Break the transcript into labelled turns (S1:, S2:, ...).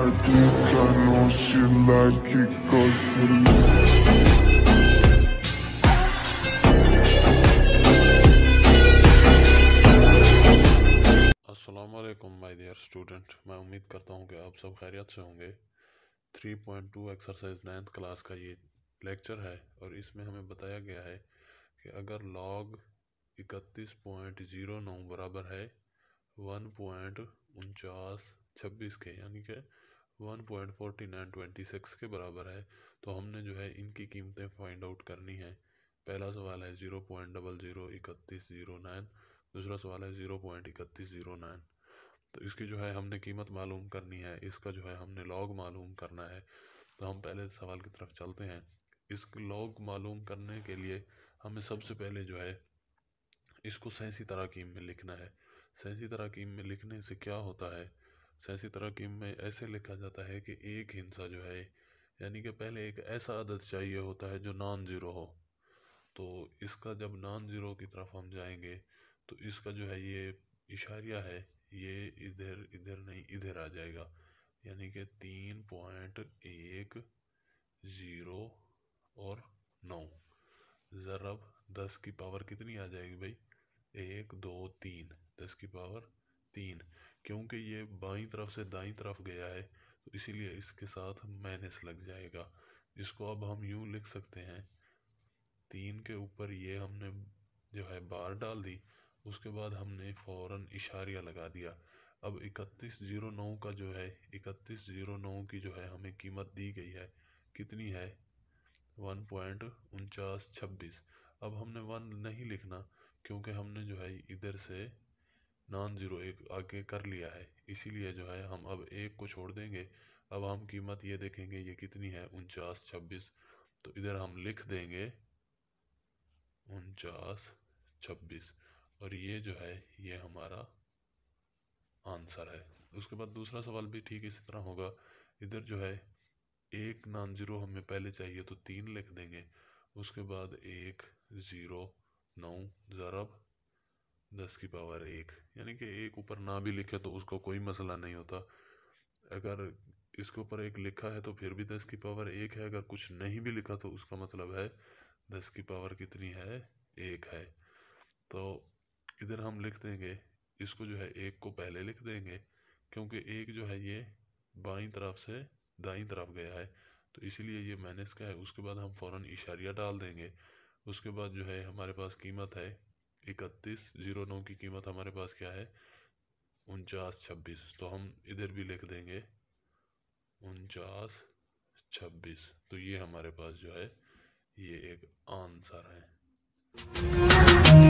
S1: my dear student मैं उम्मीद करता हूँ कि आप सब खैरियत से होंगे 3.2 एक्सरसाइज नाइन्थ क्लास का ये लेक्चर है और इसमें हमें बताया गया है कि अगर लॉग इकतीस पॉइंट ज़ीरो नौ बराबर है वन पॉइंट उनचास छब्बीस के यानी कि one point nine twenty six के बराबर है तो हमने जो है इनकी कीमतें फाइंड आउट करनी है पहला सवाल है ज़ीरो पॉइंट डबल ज़ीरो इकतीस ज़ीरो नाइन दूसरा सवाल है ज़ीरो पॉइंट इकतीस ज़ीरो नाइन तो इसकी जो है हमने कीमत मालूम करनी है इसका जो है हमने लॉग मालूम करना है तो हम पहले सवाल की तरफ चलते हैं इस लॉग मालूम करने के लिए हमें सबसे पहले जो है इसको सैंसी तरकीम में लिखना है सैंसी तरकीम में लिखने से क्या होता है सियासी तो तरकीब में ऐसे लिखा जाता है कि एक हिंसा जो है यानी कि पहले एक ऐसा आदत चाहिए होता है जो नॉन ज़ीरो हो तो इसका जब नॉन ज़ीरो की तरफ हम जाएंगे तो इसका जो है ये इशारिया है ये इधर इधर नहीं इधर आ जाएगा यानी कि तीन पॉइंट एक ज़ीरो और नौ ज़रब दस की पावर कितनी आ जाएगी भाई एक दो तीन दस की पावर तीन क्योंकि ये बाई तरफ से दाई तरफ गया है तो इसीलिए इसके साथ माइनस लग जाएगा इसको अब हम यूँ लिख सकते हैं तीन के ऊपर ये हमने जो है बार डाल दी उसके बाद हमने फ़ौरन इशारिया लगा दिया अब इकतीस ज़ीरो नौ का जो है इकतीस ज़ीरो नौ की जो है हमें कीमत दी गई है कितनी है वन पॉइंट उनचास छब्बीस अब हमने वन नहीं लिखना क्योंकि हमने जो है इधर से नॉन ज़ीरो एक आके कर लिया है इसीलिए जो है हम अब एक को छोड़ देंगे अब हम कीमत ये देखेंगे ये कितनी है उनचास छब्बीस तो इधर हम लिख देंगे उनचास छब्बीस और ये जो है ये हमारा आंसर है उसके बाद दूसरा सवाल भी ठीक इसी तरह होगा इधर जो है एक नॉन ज़ीरो हमें पहले चाहिए तो तीन लिख देंगे उसके बाद एक ज़ीरो नौ ज़रब दस की पावर एक यानी कि एक ऊपर ना भी लिखे तो उसका कोई मसला नहीं होता अगर इसके ऊपर एक लिखा है तो फिर भी दस की पावर एक है अगर कुछ नहीं भी लिखा तो उसका मतलब है दस की पावर कितनी है एक है तो इधर हम लिख देंगे इसको जो है एक को पहले लिख देंगे क्योंकि एक जो है ये बाईं तरफ से दाईं तरफ गया है तो इसीलिए ये माइनस का है उसके बाद हम फ़ौर इशारिया डाल देंगे उसके बाद जो है हमारे पास कीमत है इकतीस जीरो नौ की कीमत हमारे पास क्या है उनचास छब्बीस तो हम इधर भी लिख देंगे उनचास छब्बीस तो ये हमारे पास जो है ये एक आंसर है